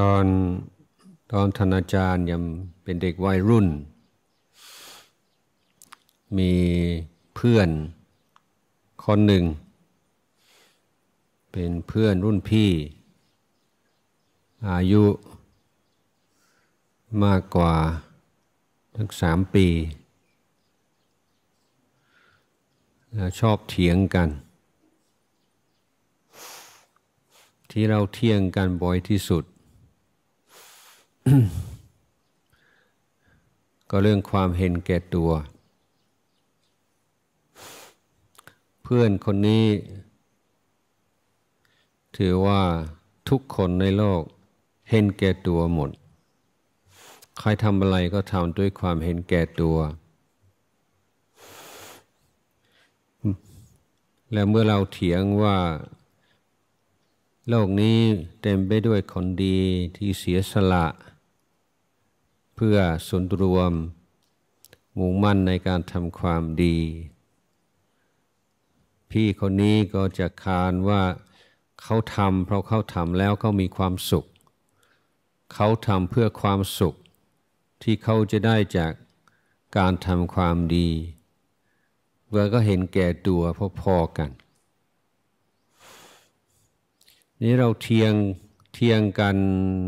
ตอนตอนธนาจารย์ยังเป็นเด็กวัยรุ่น มีเพื่อนคนหนึ่ง เป็นเพื่อนรุ่นพี่อายุมากกว่าทั้งสามปี ชอบเถียงกัน ที่เราเที่ยงกันบ่อยที่สุดก็เรื่องความเห็นแก่ตัว เพื่อนคนนี้ ถือว่าทุกคนในโลก เห็นแก่ตัวหมด ใครทำอะไรก็ทำด้วยความเห็นแก่ตัว และเมื่อเราเถียงว่า โลกนี้เต็มไปด้วยคนดีที่เสียสละพื่อส่วนรวมมุ่งมั่นในการทำความดี พี่คนนี้ก็จะคานว่าเขาทำเพราะเขาทำแล้วเขามีความสุข เขาทำเพื่อความสุข ที่เขาจะได้จากการทำความดีเราก็เห็นแก่ตัวพอๆกัน นี่เราเทียงเทียงกัน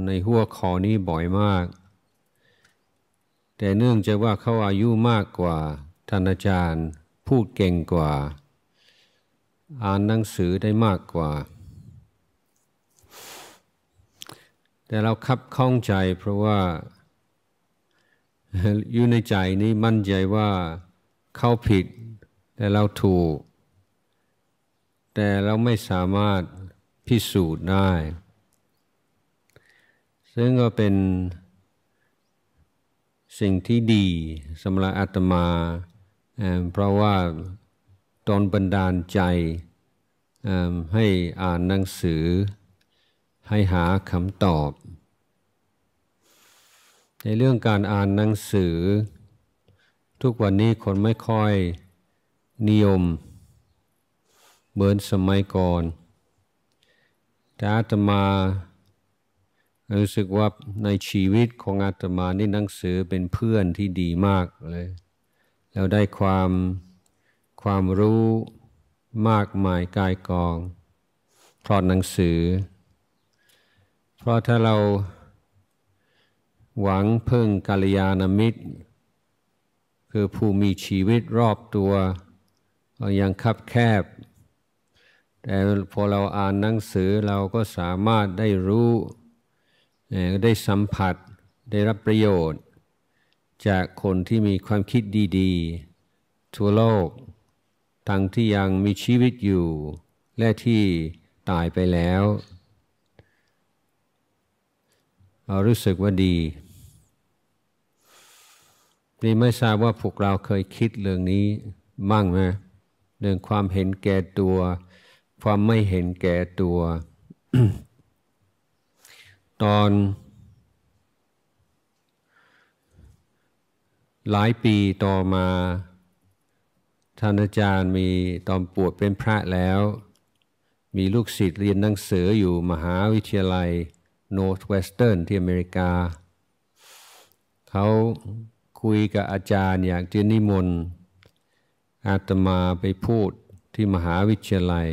ในหัวข้อนี้บ่อยมากแต่เนื่องจากว่าเขาอายุมากกว่าท่านอาจารย์พูดเก่งกว่า อ่านหนังสือได้มากกว่า แต่เราคับข้องใจเพราะว่า อยู่ในใจนี้มั่นใจว่าเขาผิดแต่เราถูก แต่เราไม่สามารถพิสูจน์ได้ ซึ่งก็เป็นสิ่งที่ดีสำหรับอาตมาเพราะว่าตอนบันดาลใจให้อ่านหนังสือให้หาคำตอบ ในเรื่องการอ่านหนังสือ ทุกวันนี้คนไม่ค่อยนิยม เหมือนสมัยก่อน แต่อาตมารู้สึกว่าในชีวิตของอาตมานี่หนังสือเป็นเพื่อนที่ดีมากเลย แล้วได้ความความรู้มากมายกายกองพรอดหนังสือ เพราะถ้าเราหวังพึ่งกาลยานมิตร คือผู้มีชีวิตรอบตัวยังคับแคบ แต่พอเราอ่านหนังสือเราก็สามารถได้รู้ได้สัมผัสได้รับประโยชน์ จากคนที่มีความคิดดี ๆ ทั่วโลก ทั้งที่ยังมีชีวิตอยู่ และที่ตายไปแล้ว เรารู้สึกว่าดีนี่ไม่ทราบว่าพวกเราเคยคิดเรื่องนี้บ้างไหมเรื่องความเห็นแก่ตัว ความไม่เห็นแก่ตัวตอนหลายปีต่อมาท่านอาจารย์มีตอนปวดเป็นพระแล้ว มีลูกศิษย์เรียนหนังสืออยู่มหาวิทยาลัยโน r t h เวสเทิร์นที่อเมริกา เขาคุยกับอาจารย์อยากจะนิมนต์ อาตมาไปพูดที่มหาวิทยาลัย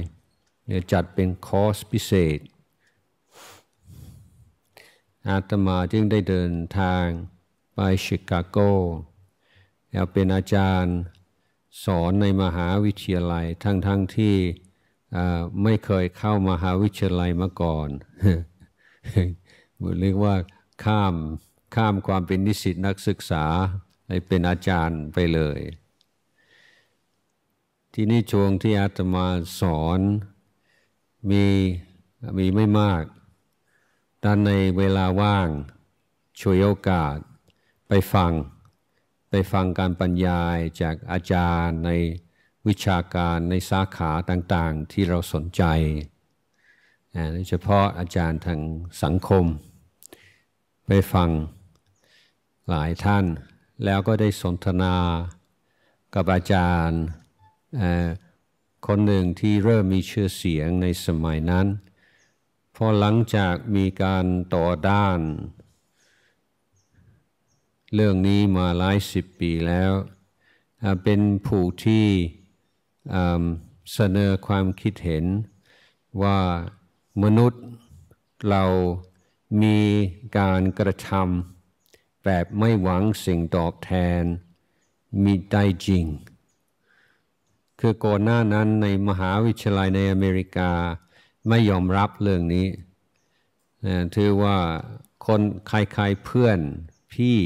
จัดเป็นคอร์สพิเศษอาตมาจึงได้เดินทางไปชิคาโกแล้วเป็นอาจารย์สอนในมหาวิทยาลัยทั้งๆทที่ไม่เคยเข้ามหาวิทยาลัยมาก่อนเรียกว่าข้ามข้ามความเป็นนิสิตนักศึกษาไปเป็นอาจารย์ไปเลย ที่นี่ช่วงที่อาตมาสอนมีมีไม่มากดันในเวลาว่างช่วยโอกาสไปฟัง ไปฟังการบรรยายจากอาจารย์ในวิชาการในสาขาต่าง ๆที่เราสนใจโดยเฉพาะอาจารย์ทางสังคม ไปฟังหลายท่าน แล้วก็ได้สนทนากับอาจารย์คนหนึ่งที่เริ่มมีชื่อเสียงในสมัยนั้นพอหลังจากมีการต่อด้าน เรื่องนี้มาหลายสิบปีแล้ว เป็นผู้ที่เสนอความคิดเห็นว่ามนุษย์เรามีการกระทำแบบไม่หวังสิ่งตอบแทนมีได้จริง คือก่อนหน้านั้นในมหาวิทยาลัยในอเมริกาไม่ยอมรับเรื่องนี้ ถือว่าคน ใคร ๆ เพื่อนพี่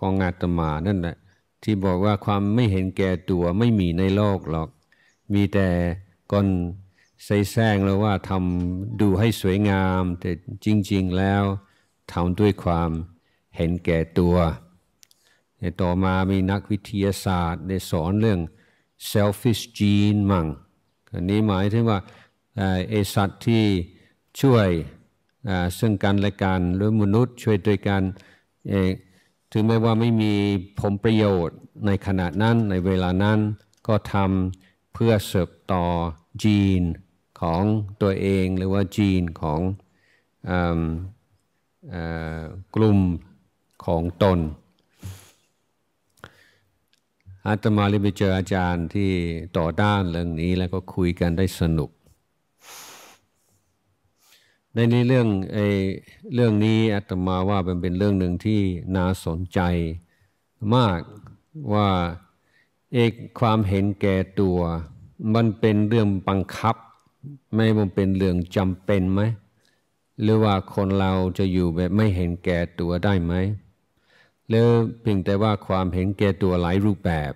ของอาตมานั่นแหละที่บอกว่าความไม่เห็นแก่ตัวไม่มีในโลกหรอก มีแต่คนใส่แซงแล้วว่าทำดูให้สวยงาม แต่จริงๆแล้วทำด้วยความเห็นแก่ตัวในต่อมามีนักวิทยาศาสตร์ได้สอนเรื่อง selfish gene มั่งอันนี้หมายถึงว่าไอสัตว์ที่ช่วยซึ่งกันและกันหรือมนุษย์ช่วยด้วยกันถึงแม้ว่าไม่มีผลประโยชน์ในขณะนั้นในเวลานั้นก็ทำเพื่อเสิรต่อจีนของตัวเองหรือว่าจีนของกลุ่มของตน อาตมาเลยไปเจออาจารย์ที่ต่อด้านเรื่องนี้แล้วก็คุยกันได้สนุกในนี้เรื่องไอ้เรื่องนี้อาตมาว่าเป็นเป็นเรื่องหนึ่งที่น่าสนใจ มากว่าเอกความเห็นแก่ตัว มันเป็นเรื่องบังคับ ไม่มันเป็นเรื่องจำเป็นไหมหรือว่าคนเราจะอยู่แบบไม่เห็นแก่ตัวได้ไหมหรือเพียงแต่ว่าความเห็นแก่ตัวหลายรูปแบบ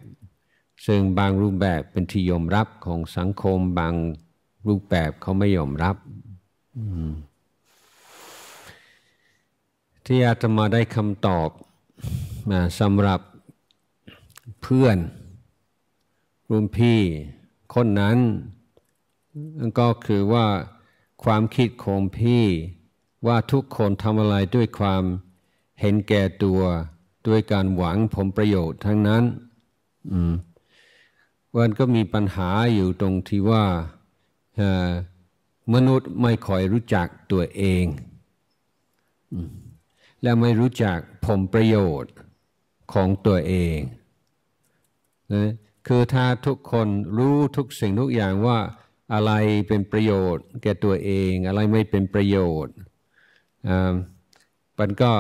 ซึ่งบางรูปแบบเป็นที่ยอมรับของสังคมบางรูปแบบเขาไม่ยอมรับ อืมที่อาตมาได้คำตอบนะสำหรับเพื่อนรุ่นพี่ คนนั้น ก็คือว่าความคิดของพี่ว่าทุกคนทำอะไรด้วยความเห็นแก่ตัวด้วยการหวังผลประโยชน์ ทั้งนั้นวันก็มีปัญหาอยู่ตรงที่ว่ามนุษย์ไม่ค่อยรู้จักตัวเอง อืและไม่รู้จักผลประโยชน์ของตัวเองนะคือถ้าทุกคนรู้ทุกสิ่งทุกอย่างว่าอะไรเป็นประโยชน์ แก่ตัวเอง อะไรไม่เป็นประโยชน์มันก็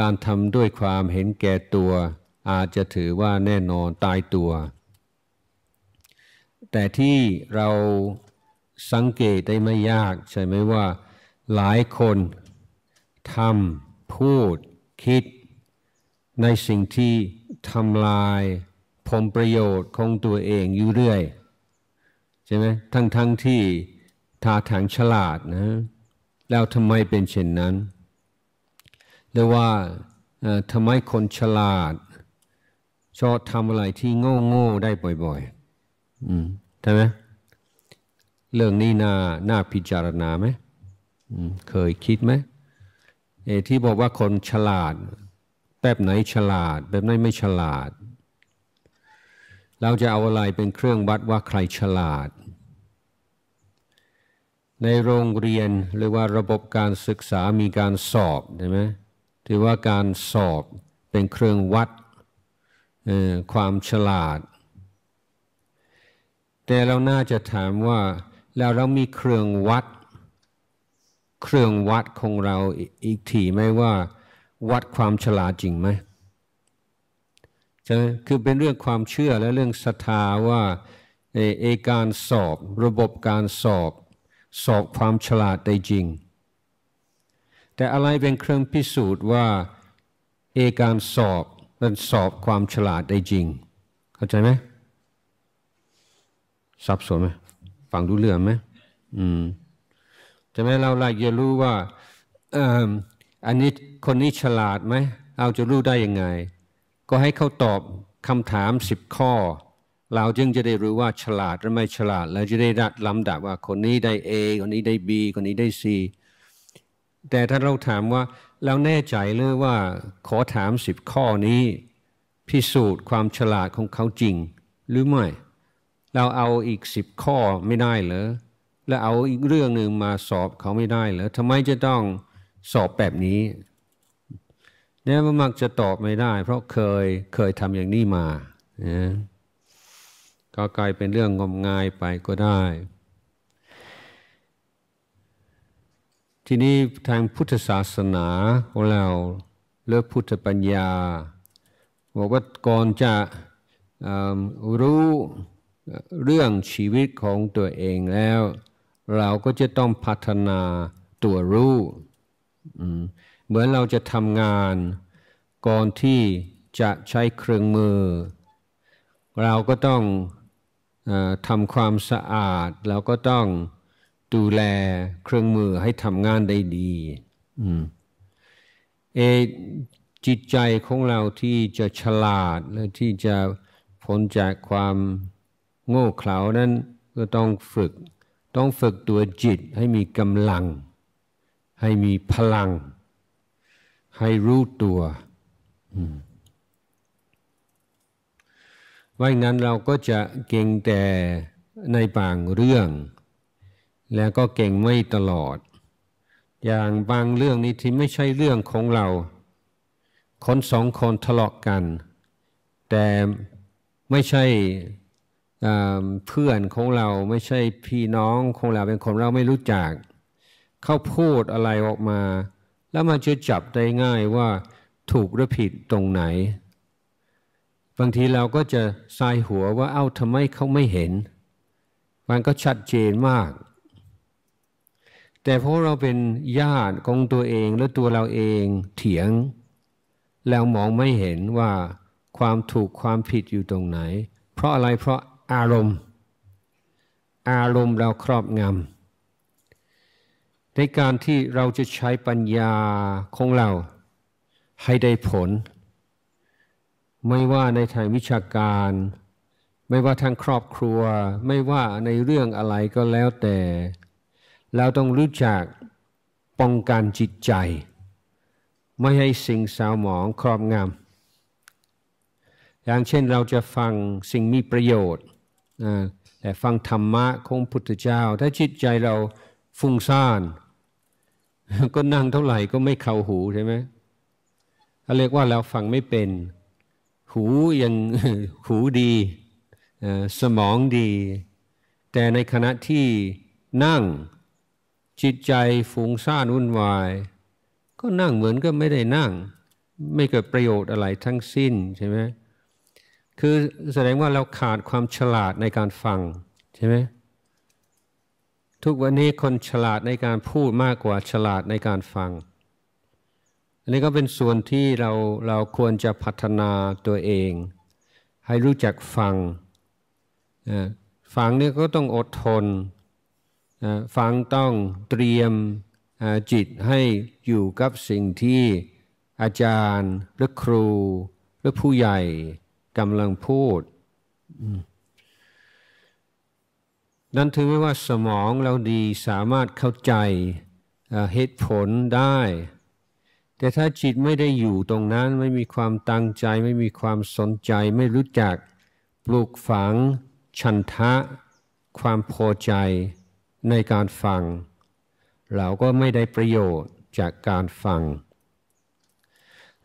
การทำด้วยความเห็นแก่ตัว อาจจะถือว่าแน่นอนตายตัว แต่ที่เราสังเกตได้ไม่ยากใช่ไหมว่าหลายคนทำพูดคิดในสิ่งที่ทำลายผลประโยชน์ของตัวเองอยู่เรื่อยใช่ไหมทั้งทั้งที่ทาทางฉลาดนะแล้วทำไมเป็นเช่นนั้นหรือว่าทำไมคนฉลาด ชอบทำอะไรที่โง่โง่ได้บ่อย ๆอใช่ไหมเรื่องนี้น่าน่าพิจารณาไหม เคยคิดไหมเอที่บอกว่าคนฉลาดแบบไหนฉลาดแบบไหนไม่ฉลาด เราจะเอาอะไรเป็นเครื่องวัดว่าใครฉลาด ในโรงเรียนหรือว่าระบบการศึกษามีการสอบใช่ไหมถือว่าการสอบเป็นเครื่องวัดความฉลาด แต่เราน่าจะถามว่าแล้วเรามีเครื่องวัดเครื่องวัดของเราอีกทีไหมว่า วัดความฉลาดจริงไหมใช่ไหมคือเป็นเรื่องความเชื่อและเรื่องศรัทธาว่าเอเอการสอบ ระบบการสอบสอบความฉลาดได้จริง แต่อะไรเป็นเครื่องพิสูจน์ว่าเอการสอบมันสอบความฉลาดได้จริง เข้าใจไหมสับสนไหมฟังดูเรื่องไหมอืมใช่ไหมเราอยากจะรู้ว่าอันนี้คนนี้ฉลาดไหมเราจะรู้ได้ยังไง ก็ให้เขาตอบคำถามสิบข้อเราจึงจะได้รู้ว่าฉลาดหรือไม่ฉลาดเราจะได้รัดลำดับว่า คนนี้ได้ A คนนี้ได้ B คนนี้ได้ C แต่ถ้าเราถามว่าเราแน่ใจหรือว่าขอถามสิบข้อนี้พิสูจน์ความฉลาดของเขาจริงหรือไม่ เราเอาอีกสิบข้อไม่ได้เหรอแล้วเอาอีกเรื่องหนึ่งมาสอบเขาไม่ได้เหรอทำไมจะต้องสอบแบบนี้เนี่ยมันมักจะตอบไม่ได้ เพราะเคยเคยทำอย่างนี้มานยก็กลายเป็นเรื่องงมงายไปก็ได้ ทีนี้ทางพุทธศาสนาของเราเลือกพุทธปัญญาบอกว่าก่อนจะรู้เรื่องชีวิตของตัวเองแล้ว เราก็จะต้องพัฒนาตัวรู้เหมือนเราจะทำงาน ก่อนที่จะใช้เครื่องมือ เราก็ต้องอทำความสะอาด เราก็ต้องดูแลเครื่องมือให้ทำงานได้ดีเอจิตใจของเราที่จะฉลาดและที่จะพ้นจากความโง่เขลานั้นก็ต้องฝึก ต้องฝึกตัวจิตให้มีกำลัง ให้มีพลัง ให้รู้ตัวว่าอย่างนั้นเราก็จะเก่งแต่ในบางเรื่อง แล้วก็เก่งไม่ตลอด อย่างบางเรื่องนี้ ที่ไม่ใช่เรื่องของเรา คนสองคนทะเลาะกกัน แต่ไม่ใช่เพื่อนของเราไม่ใช่พี่น้องของเราเป็นคนเราไม่รู้จัก เขาพูดอะไรออกมา แล้วมันจะจับได้ง่ายว่าถูกหรือผิดตรงไหน บางทีเราก็จะทรายหัวว่าเอ้าทำไมเขาไม่เห็น มันก็ชัดเจนมาก แต่เพราะเราเป็นญาติของตัวเองและตัวเราเองเถียง แล้วมองไม่เห็นว่าความถูกความผิดอยู่ตรงไหน เพราะอะไรเพราะอารมณ์อารมณ์เราครอบงำในการที่เราจะใช้ปัญญาของเราให้ได้ผล ไม่ว่าในทางวิชาการ ไม่ว่าทางครอบครัว ไม่ว่าในเรื่องอะไรก็แล้วแต่ เราต้องรู้จักป้องกันจิตใจ ไม่ให้สิ่งสาวหมองครอบงำอย่างเช่นเราจะฟังสิ่งมีประโยชน์แต่ฟังธรรมะของพุทธเจ้า ถ้าจิตใจเราฟุ้งซ่านก็นั่งเท่าไหร่ก็ไม่เข้าหูใช่ไหมเขาเรียกว่าเราฟังไม่เป็นหูยังหูดีสมองดี แต่ในขณะที่นั่งจิตใจฟุ้งซ่านวุ่นวายก็นั่งเหมือนก็ไม่ได้นั่ง ไม่เกิดประโยชน์อะไรทั้งสิ้นใช่ไหมเคือแสดงว่าเราขาดความฉลาดในการฟังใช่ไหมทุกวันนี้คนฉลาดในการพูดมากกว่าฉลาดในการฟัง อันนี้ก็เป็นส่วนที่เราเราควรจะพัฒนาตัวเอง ให้รู้จักฟังฟังนี่ก็ต้องอดทน ฟังต้องเตรียมจิตให้อยู่กับสิ่งที่อาจารย์หรือครู หรือผู้ใหญ่กำลังพูด นั้นถือไม่ว่าสมองเราดีสามารถเข้าใจเหตุผลได้ แต่ถ้าจิตไม่ได้อยู่ตรงนั้นไม่มีความตั้งใจไม่มีความสนใจ ไม่รู้จักปลูกฝังชันทะ ความพอใจในการฟัง เราก็ไม่ได้ประโยชน์จากการฟัง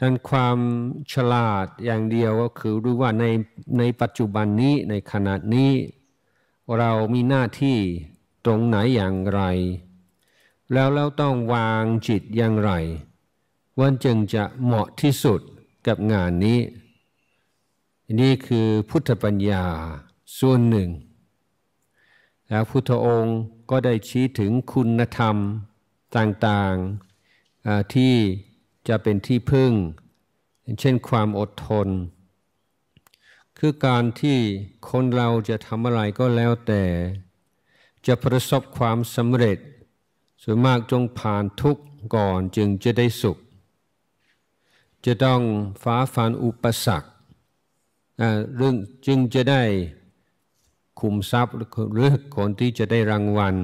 ดังความฉลาดอย่างเดียวก็คือรู้ว่าในในปัจจุบันนี้ในขณะนี้ เรามีหน้าที่ตรงไหนอย่างไร แล้วเราต้องวางจิตอย่างไรวันจึงจะเหมาะที่สุดกับงานนี้ นี่คือพุทธปัญญาส่วนหนึ่ง แล้วพุทธองค์ก็ได้ชี้ถึงคุณธรรมต่างๆที่จะเป็นที่พึ่งเช่นความอดทน คือการที่คนเราจะทำอะไรก็แล้วแต่ จะประสบความสำเร็จ ส่วนมากจงผ่านทุกข์ก่อนจึงจะได้สุขจะต้องฟ้าฟานอุปสรรคเรื่องจึงจะได้คุมทรัพย์หรือกนที่จะได้รางวัล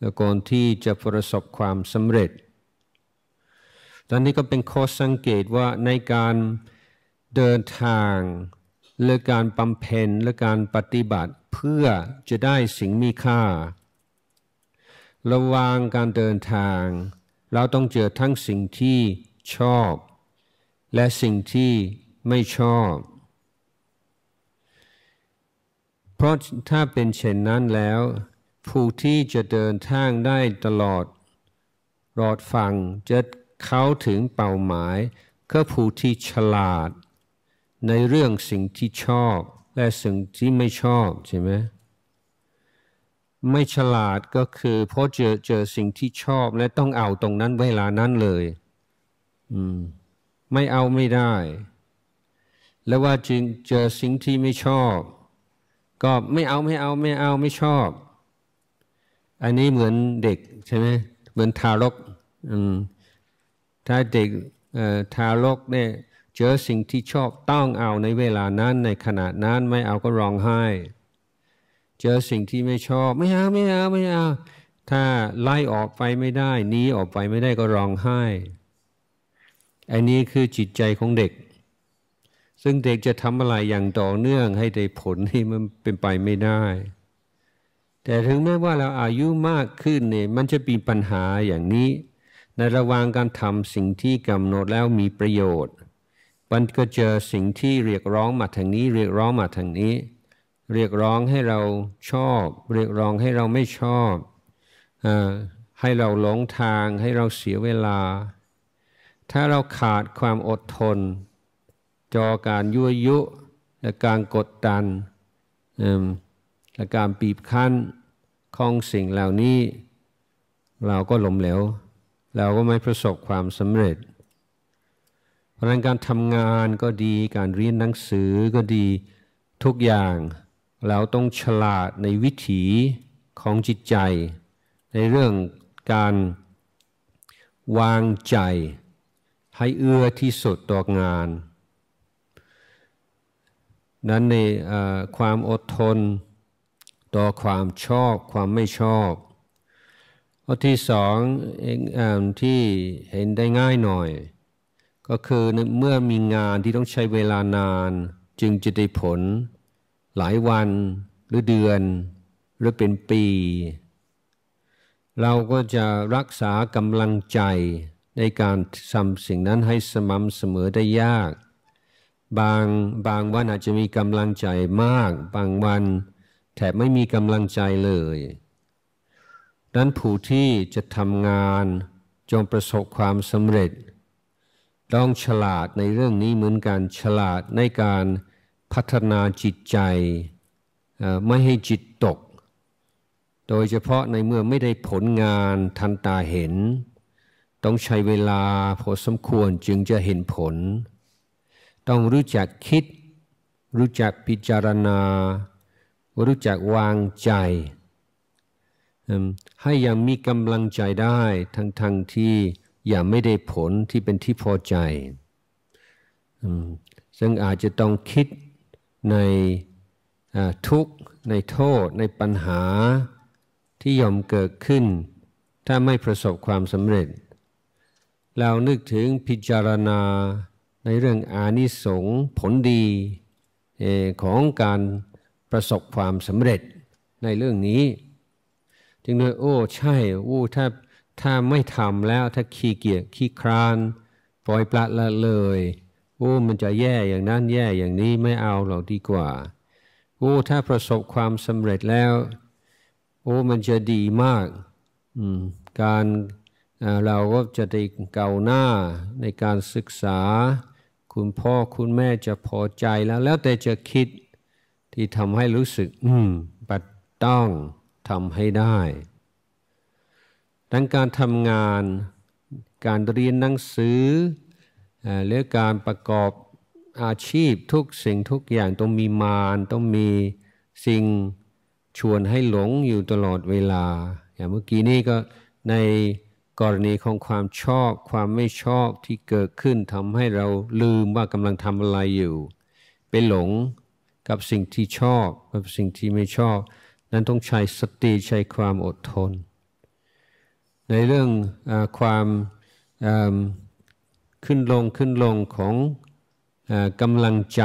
ก่คนที่จะประสบความสำเร็จตอนนี้ก็เป็นข้อสังเกตว่าในการเดินทางหรือการบำเพ็ญหรือการปฏิบัติเพื่อจะได้สิ่งมีค่า ระวางการเดินทางเราต้องเจอทั้งสิ่งที่ชอบ และสิ่งที่ไม่ชอบ เพราะถ้าเป็นเช่นนั้นแล้ว ผู้ที่จะเดินทางได้ตลอด รอดฟังจะเขาถึงเป้าหมาย ก็ผู้ที่ฉลาด ในเรื่องสิ่งที่ชอบ และสิ่งที่ไม่ชอบใช่ไหมไม่ฉลาดก็คือพอเจอเจอสิ่งที่ชอบและต้องเอาตรงนั้นเวลานั้นเลย อืม ไม่เอาไม่ได้ แล้วว่าจึงเจอสิ่งที่ไม่ชอบ ก็ไม่เอาไม่เอาไม่เอาไม่ชอบอันนี้เหมือนเด็กใช่ไหมเหมือนทารก อืมถ้าเด็กทารกเนี่ยเจอสิ่งที่ชอบ ต้องเอาในเวลานั้นในขณะนั้นไม่เอาก็ร้องไห้ เจอสิ่งที่ไม่ชอบ ไม่เอาไม่เอาไม่เอาถ้าไล่ออกไปไม่ได้หนีออกไปไม่ได้ก็ร้องไห้ อันนี้คือจิตใจของเด็ก ซึ่งเด็กจะทำอะไรอย่างต่อเนื่องให้ได้ผลที่มันเป็นไปไม่ได้ แต่ถึงแม้ว่าเราอายุมากขึ้นเนี่ย มันจะมีปัญหาอย่างนี้ในระหว่างการทำสิ่งที่กำหนดแล้วมีประโยชน์ มันก็เจอสิ่งที่เรียกร้องมาทางนี้ เรียกร้องมาทางนี้ เรียกร้องให้เราชอบ เรียกร้องให้เราไม่ชอบอให้เราหลงทางให้เราเสียเวลา ถ้าเราขาดความอดทนจอการยั่วยุ และการกดดันและการปีบคั้นของสิ่งเหล่านี้เราก็หลมเหลวเราก็ไม่ประสบความสำเร็จ เพราะนั้นการทำงานก็ดี การเรียนหนังสือก็ดี ทุกอย่างเราต้องฉลาดในวิถีของจิตใจ ในเรื่องการวางใจ ให้เอื้อที่สุดต่องาน นั้นในความอดทนต่อความชอบความไม่ชอบข้อที่สองที่เห็นได้ง่ายหน่อย ก็คือเมื่อมีงานที่ต้องใช้เวลานาน จึงจะได้ผลหลายวันหรือเดือนหรือเป็นปี เราก็จะรักษากำลังใจในการทำสิ่งนั้นให้สม่ำเสมอได้ยาก บางบางวันอาจจะมีกำลังใจมาก บางวันแทบไม่มีกำลังใจเลยนั้นผู้ที่จะทำงานจงประสบความสำเร็จ ต้องฉลาดในเรื่องนี้เหมือนกันฉลาดในการพัฒนาจิตใจ ไม่ให้จิตตก โดยเฉพาะในเมื่อไม่ได้ผลงานทันตาเห็น ต้องใช้เวลาพอสมควรจึงจะเห็นผล ต้องรู้จักคิด รู้จักพิจารณา รู้จักวางใจให้ยังมีกำลังใจได้ ทั้งๆทที่ยังไม่ได้ผลที่เป็นที่พอใจ ซึ่งอาจจะต้องคิดในทุกข์ ในโทษ ในปัญหาที่ยอมเกิดขึ้น ถ้าไม่ประสบความสำเร็จ เรานึกถึงพิจารณา ในเรื่องอานิสงส์ผลดีของการประสบความสำเร็จในเรื่องนี้จึงเลยโอ้ใช่โอ้ถ้าถ้าไม่ทำแล้ว ถ้าขี้เกียจขี้คราน ปล่อยปละละเลยโอ้มันจะแย่อย่างนั้นแย่อย่างนี้ไม่เอาเราดีกว่าโอ้ถ้าประสบความสำเร็จแล้ว โอ้มันจะดีมากมการเราก็จะได้เก่าหน้าในการศึกษา คุณพ่อคุณแม่จะพอใจแล้ว แล้วแต่จะคิดที่ทำให้รู้สึก อืม ปัดต้องทำให้ได้ ดังการทำงาน การเรียนหนังสือหรือการประกอบอาชีพทุกสิ่งทุกอย่างต้องมีมารต้องมีสิ่งชวนให้หลงอยู่ตลอดเวลาอย่างเมื่อกี้นี้ก็ในกรณีของความชอบความไม่ชอบที่เกิดขึ้นทำให้เราลืมว่ากำลังทำอะไรอยู่ไปหลงกับสิ่งที่ชอบกับสิ่งที่ไม่ชอบนั้นต้องใช้สติ ใช้ความอดทน ในเรื่องอความขึ้นลงขึ้นลงของอกำลังใจ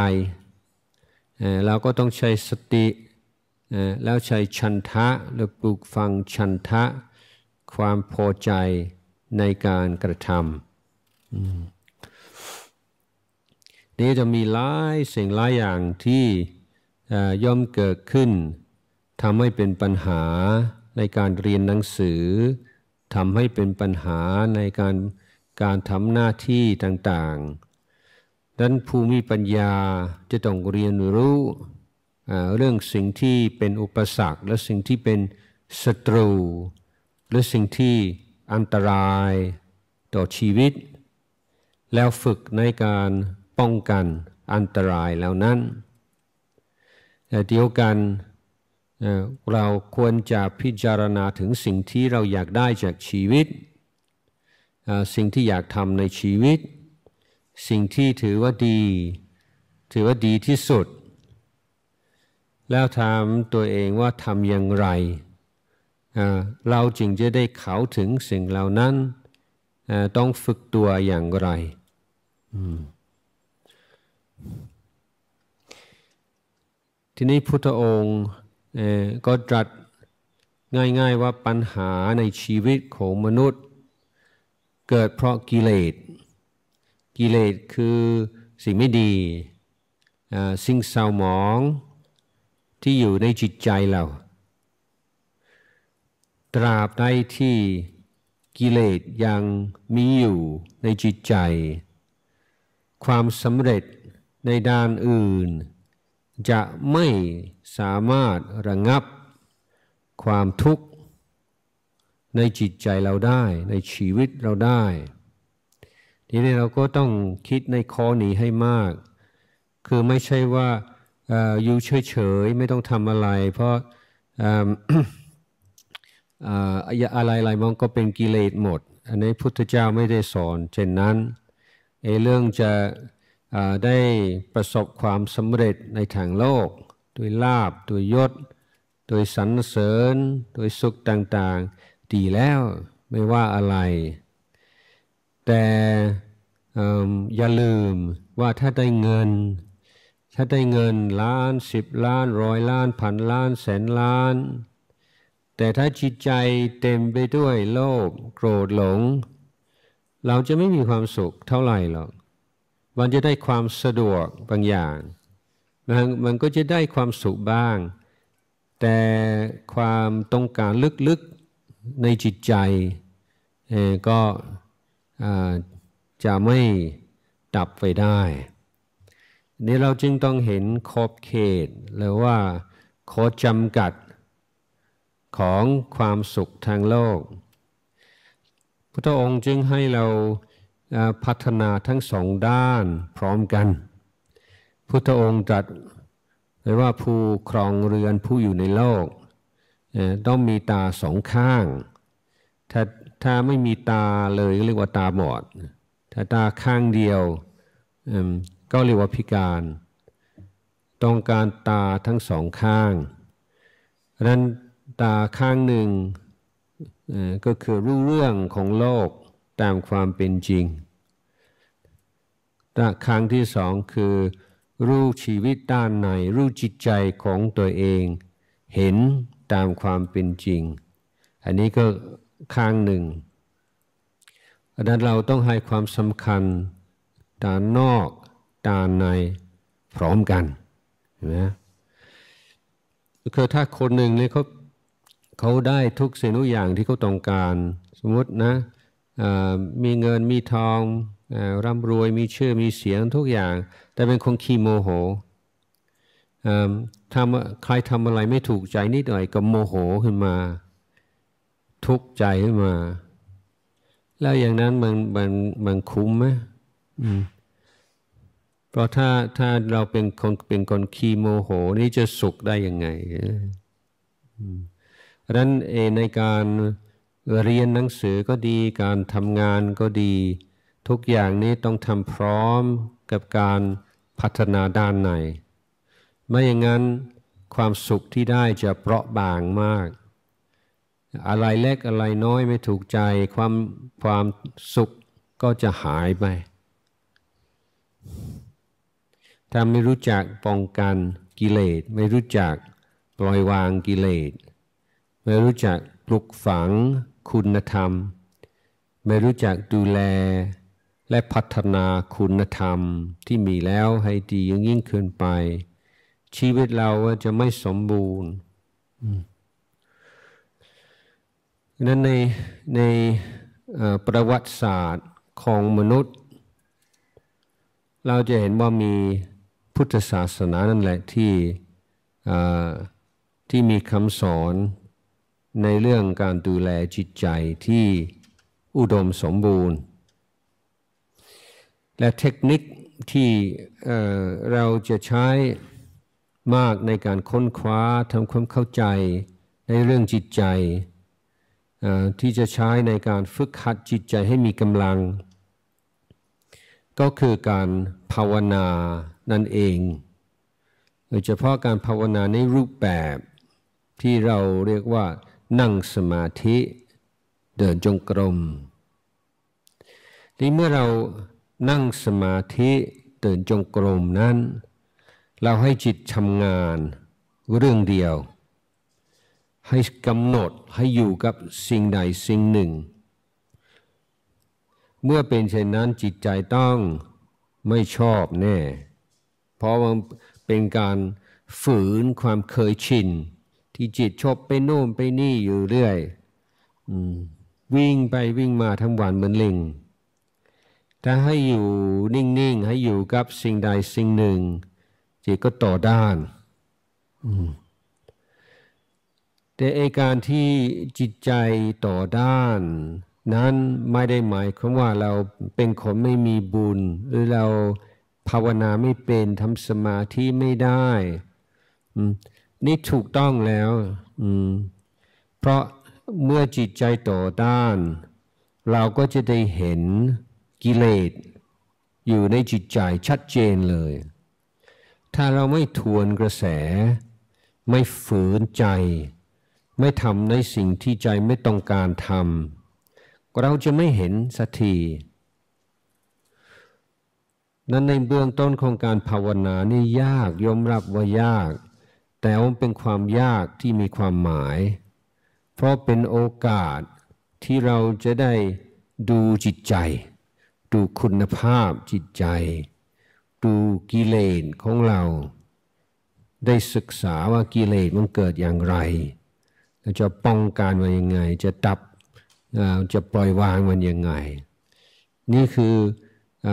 เราก็ต้องใช้สติแล้วใช้ชันทะหรือปลูกฝังชันทะ ความพอใจในการกระทำนี่จะมีหลายสิ่งหลายอย่างที่ย่อมเกิดขึ้นทำให้เป็นปัญหาในการเรียนหนังสือทำให้เป็นปัญหาในการการทำหน้าที่ต่างๆดังนั้นภูมิปัญญาจะต้องเรียนรู้ เรื่องสิ่งที่เป็นอุปสรรคและสิ่งที่เป็นศัตรูและสิ่งที่อันตรายต่อชีวิต แล้วฝึกในการป้องกันอันตรายเหล่านั้นแต่เดียวกันเราควรจะพิจารณาถึงสิ่งที่เราอยากได้จากชีวิต สิ่งที่อยากทำในชีวิต สิ่งที่ถือว่าดี ถือว่าดีที่สุด แล้วถามตัวเองว่าทำอย่างไร เราจึงจะได้เข้าถึงสิ่งเหล่านั้น ต้องฝึกตัวอย่างไร ทีนี้พุทธองค์ก็ตรัสง่ายๆว่าปัญหาในชีวิตของมนุษย์ เกิดเพราะกิเลส กิเลสคือสิ่งไม่ดี สิ่งเศร้าหมองที่อยู่ในจิตใจเรา ตราบใดที่กิเลสยังมีอยู่ในจิตใจ ความสำเร็จในด้านอื่นจะไม่สามารถระงับความทุกข์ในจิตใจเราได้ ในชีวิตเราได้ ทีนี้เราก็ต้องคิดในข้อนี้ให้มาก คือไม่ใช่ว่าอยู่เฉยๆ ไม่ต้องทำอะไร เพราะอะไรๆมันก็เป็นกิเลสหมด อันนี้พุทธเจ้าไม่ได้สอนเช่นนั้นเรื่องจะได้ประสบความสำเร็จในทางโลกด้วยลาบด้วยยศด้วยสรรเสริญด้วยสุขต่างๆ ดีแล้วไม่ว่าอะไร แต่อย่าลืมว่าถ้าได้เงิน ถ้าได้เงินล้านสิบล้าน ร้อยล้านพันล้านแสนล้าน แต่ถ้าจิตใจเต็มไปด้วยโลภโกรธหลง เราจะไม่มีความสุขเท่าไหร่หรอกมันจะได้ความสะดวกบางอย่างนมันก็จะได้ความสุขบ้าง แต่ความต้องการลึกๆในจิตใจก็จะไม่ดับไปได้ นี่เราจึงต้องเห็นขอบเขตหรือว่าขอจำกัดของความสุขทางโลกพระองค์จึงให้เราพัฒนาทั้งสองด้านพร้อมกันพุทธองค์ตรัสไว้ว่าผู้ครองเรือนผู้อยู่ในโลกต้องมีตาสองข้าง ถ้าถ้าไม่มีตาเลยเรียกว่าตาบอด ถ้าตาข้างเดียวก็เรียกว่าพิการ ต้องการตาทั้งสองข้างดังนั้นตาข้างหนึ่งก็คือรู้เรื่องของโลก ตามความเป็นจริงตาข้างที่สองคือรู้ชีวิตด้านใน รู้จิตใจของตัวเอง เห็นตามความเป็นจริง อันนี้ก็ข้างหนึ่งดังนั้นเราต้องให้ความสำคัญด้านนอกด้านในพร้อมกันนะคือถ้าคนหนึ่งเนี่ยเขาเขาได้ทุกสิ่งทุกอย่างที่เขาต้องการ สมมตินะมีเงินมีทองร่ำรวยมีชื่อมีเสียงทุกอย่าง แต่เป็นคนขี้โมโหทำใครทำอะไรไม่ถูกใจนิดหน่อยก็โมโหขึ้นมา ทุกข์ใจขึ้นมา แล้วอย่างนั้นมันมันมันคุ้มไหมเพราะถ้าถ้าเราเป็นคนเป็นคนขี้โมโห นี่จะสุขได้ยังไงดังนั้นเอในการเรียนหนังสือก็ดีการทำงานก็ดีทุกอย่างนี้ต้องทำพร้อมกับการพัฒนาด้านในไม่อย่างนั้นความสุขที่ได้จะเปราะบางมาก อะไรเล็ก อะไรน้อยไม่ถูกใจความความสุขก็จะหายไปถ้าไม่รู้จักป้องกันกิเลส ไม่รู้จักปล่อยวางกิเลสไม่รู้จักปลุกฝังคุณธรรม ไม่รู้จักดูแลและพัฒนาคุณธรรมที่มีแล้วให้ดี ยิ่งยิ่งขึ้นไป ชีวิตเราจะไม่สมบูรณ์นั้นในในประวัติศาสตร์ของมนุษย์ เราจะเห็นว่ามีพุทธศาสนานั่นแหละที่ที่มีคำสอนในเรื่องการดูแลจิตใจที่อุดมสมบูรณ์และเทคนิคที่เราจะใช้มากในการค้นคว้าทำความเข้าใจในเรื่องจิตใจ ที่จะใช้ในการฝึกหัดจิตใจให้มีกำลัง ก็คือการภาวนานั่นเองโดยเฉพาะการภาวนาในรูปแบบที่เราเรียกว่านั่งสมาธิเดินจงกรมนี่เมื่อเรานั่งสมาธิตื่นจงกรมนั้น เราให้จิตทำงานเรื่องเดียว ให้กำหนดให้อยู่กับสิ่งใดสิ่งหนึ่ง เมื่อเป็นเช่นนั้นจิตใจต้องไม่ชอบแน่ เพราะมันเป็นการฝืนความเคยชิน ที่จิตชอบไปโน่นไปนี่อยู่เรื่อยวิ่งไปวิ่งมาทั้งวันเหมือนลิงถ้าให้อยู่นิ่ง ๆ ให้อยู่กับสิ่งใดสิ่งหนึ่ง จิตก็ต่อด้าน แต่ไอการที่จิตใจต่อด้าน นั้นไม่ได้หมาย ความว่าเราเป็นคนไม่มีบุญ หรือเราภาวนาไม่เป็นทำสมาธิไม่ได้นี่ถูกต้องแล้วเพราะเมื่อจิตใจต่อด้าน เราก็จะได้เห็นกิเลสอยู่ในจิตใจชัดเจนเลย ถ้าเราไม่ทวนกระแสไม่ฝืนใจ ไม่ทำในสิ่งที่ใจไม่ต้องการทำเราจะไม่เห็นสักทีนั้นในเบื้องต้นของการภาวนา นี่ยากยอมรับว่ายาก แต่มันเป็นความยากที่มีความหมาย เพราะเป็นโอกาสที่เราจะได้ดูจิตใจดูคุณภาพจิตใจ ดูกิเลสของเราได้ศึกษาว่ากิเลสมันเกิดอย่างไรเราจะป้องกันมันยังไง จะดับจะปล่อยวางมันยังไง นี่คืออ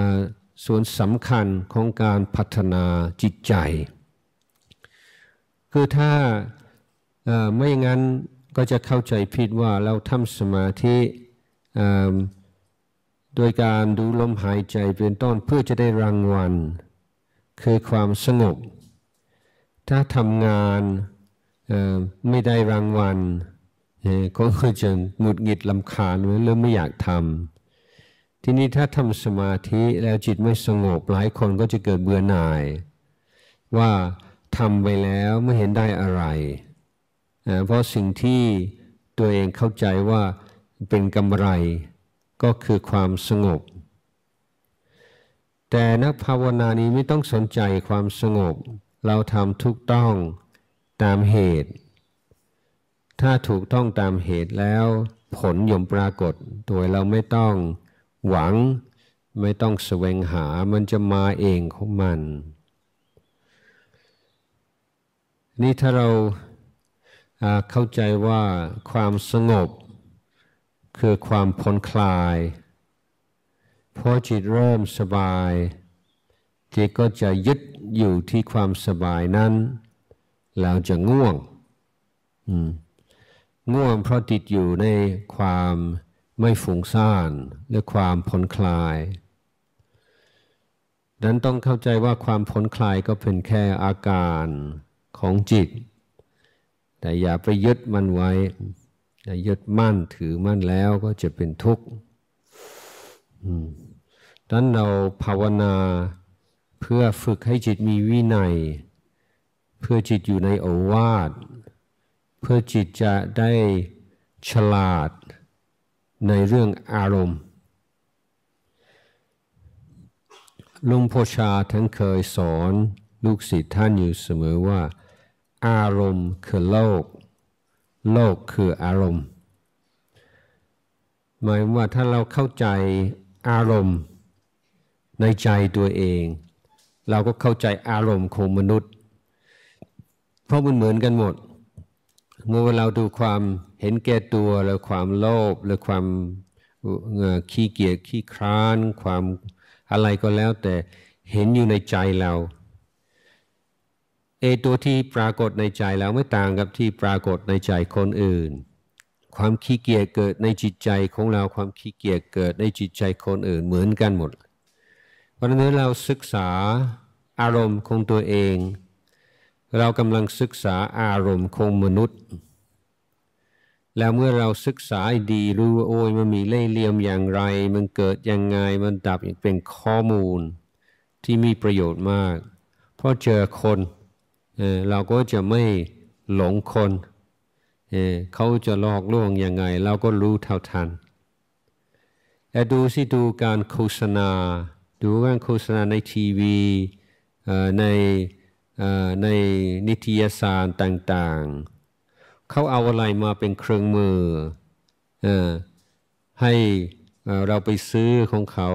ส่วนสำคัญของการพัฒนาจิตใจ คือถ้าไม่งั้นก็จะเข้าใจผิดว่าเราทำสมาธิโดยการดูลมหายใจเป็นต้นเพื่อจะได้รางวัลคือความสงบ ถ้าทำงานไม่ได้รางวัลก็จะหงุดหงิดลำคาญหรือไม่อยากทำทีนี้ถ้าทำสมาธิแล้วจิตไม่สงบ หลายคนก็จะเกิดเบื่อหน่าย ว่าทำไปแล้วไม่เห็นได้อะไร เพราะสิ่งที่ตัวเองเข้าใจว่าเป็นกำไรก็คือความสงบ แต่นักภาวนานี้ไม่ต้องสนใจความสงบ เราทำถูกต้องตามเหตุ ถ้าถูกต้องตามเหตุแล้วผลย่อมปรากฏ โดยเราไม่ต้องหวังไม่ต้องแสวงหามันจะมาเองของมัน นี่ถ้าเราเข้าใจว่าความสงบคือความผ่อนคลายพอจิตเริ่มสบายจิตก็จะยึดอยู่ที่ความสบายนั้น แล้วจะง่วงง่วงเพราะติดอยู่ในความไม่ฝุ่งซ่านหรือความผ่อนคลายดังนั้นต้องเข้าใจว่าความผ่อนคลายก็เป็นแค่อาการของจิตแต่อย่าไปยึดมันไว้จะยึดมั่นถือมั่นแล้วก็จะเป็นทุกข์ดังนั้นเราภาวนาเพื่อฝึกให้จิตมีวินัย เพื่อจิตอยู่ในโอวาทเพื่อจิตจะได้ฉลาดในเรื่องอารมณ์ ลุง่พชาท่านเคยสอนลูกศิษย์ท่านอยู่เสมอว่า อารมณ์คือโลกโลกคืออารมณ์หมายว่าถ้าเราเข้าใจอารมณ์ในใจตัวเอง เราก็เข้าใจอารมณ์ของมนุษย์ เพราะมันเหมือนกันหมด เมื่อเราดูความเห็นแก่ตัวหรือความโลภหรือความขี้เกียจขี้คร้านความอะไรก็แล้ว แต่เห็นอยู่ในใจเราเอตัวที่ปรากฏในใจแล้วไม่ต่างกับที่ปรากฏในใจคนอื่น ความขี้เกียจเกิดในจิตใจของเรา ความขี้เกียจเกิดในจิตใจคนอื่นเหมือนกันหมด เพราะนั้นเราศึกษาอารมณ์ของตัวเอง เรากำลังศึกษาอารมณ์ของมนุษย์ แล้วเมื่อเราศึกษาดีรู้ว่าโอ้ยมันมีเล่ห์เหลี่ยมอย่างไร มันเกิดยังไงมันดับเป็นข้อมูลที่มีประโยชน์มาก เพราะเจอคนเราก็จะไม่หลงคนเเขาจะลอกลวงยังไง เราก็รู้เท่าทันแต่ดูสิ ดูการโฆษณา ดูการโฆษณาในทีวี ในในนิตยสาร ต่างๆ เขาเอาอะไรมาเป็นเครื่องมืออให้เราไปซื้อของเขา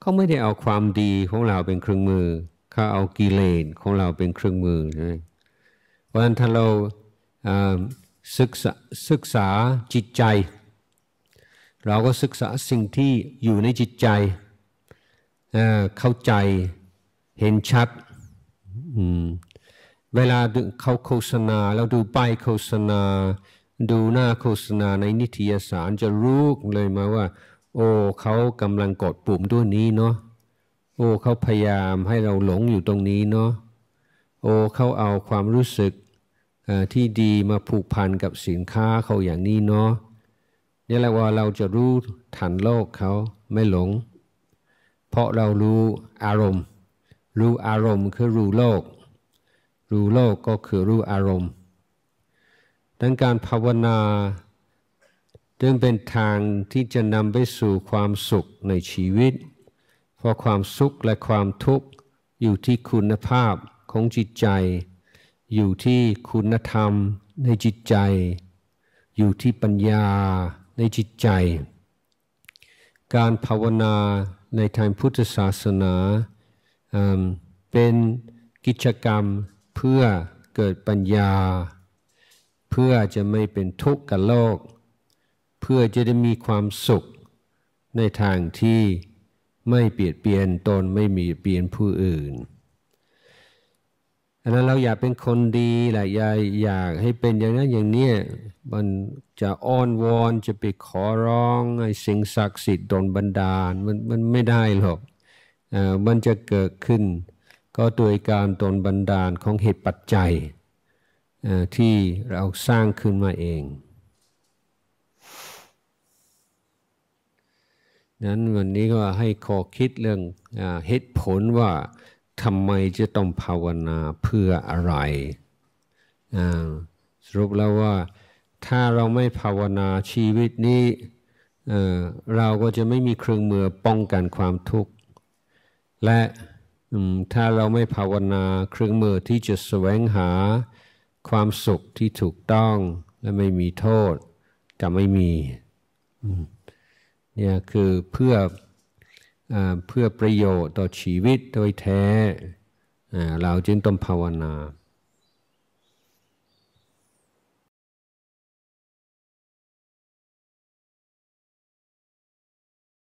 เขาไม่ได้เอาความดีของเราเป็นเครื่องมือเขาเอากิเลสของเราเป็นเครื่องมือนะเพราะฉะนั้นถ้าเราศึกษาศึกษาจิตใจ เราก็ศึกษาสิ่งที่อยู่ในจิตใจเข้าใจเห็นชัด เวลาเขาโฆษณาเราดูป้ายโฆษณาดูหน้าโฆษณาในนิตยสารจะรู้เลยมาว่า โอ้เขากำลังกดปุ่มด้วยนี้เนาะโอ้เขาพยายามให้เราหลงอยู่ตรงนี้เนาะโอ้เขาเอาความรู้สึกที่ดีมาผูกพันกับสินค้าเขาอย่างนี้เนาะนี่แหละว่าเราจะรู้ทันโลกเขาไม่หลง เพราะเรารู้อารมณ์ รู้อารมณ์คือรู้โลก รู้โลกก็คือรู้อารมณ์ดังการภาวนาจึงเป็นทางที่จะนำไปสู่ความสุขในชีวิตพราะความสุขและความทุกข์ อยู่ที่คุณภาพของจิตใจ อยู่ที่คุณธรรมในจิตใจ อยู่ที่ปัญญาในจิตใจ การภาวนาในทางพุทธศาสนาเป็นกิจกรรมเพื่อเกิดปัญญา เพื่อจะไม่เป็นทุกข์กับโลก เพื่อจะได้มีความสุขในทางที่ไม่เปลียนเปียนตนไม่มีเปลี่ยนผู้อื่นอันนั้นเราอยากเป็นคนดีแหละอยากอยากให้เป็นอย่างนั้นอย่างเนี้ยมันจะอ้อนวอนจะไปขอร้องไอ้สิ่งศักดิ์สิทธิ์ดนบันดาลมันมันไม่ได้หรอกอ่ามันจะเกิดขึ้นก็โดยการตนบันดาลของเหตุปัจจัยที่เราสร้างขึ้นมาเองนั้นวันนี้ก็ให้ขอคิดเรื่องเหตุผลว่าทำไมจะต้องภาวนาเพื่ออะไรสรุปแล้วว่าถ้าเราไม่ภาวนาชีวิตนี้เเราก็จะไม่มีเครื่องมือป้องกันความทุกข์ และถ้าเราไม่ภาวนาเครื่องมือที่จะแสวงหาความสุขที่ถูกต้อง และไม่มีโทษจะไม่มีอืมเนี่ยคือเพื่ออเพื่อประโยชน์ต่อชีวิตโดยแท้เราจึงต้องภาวนา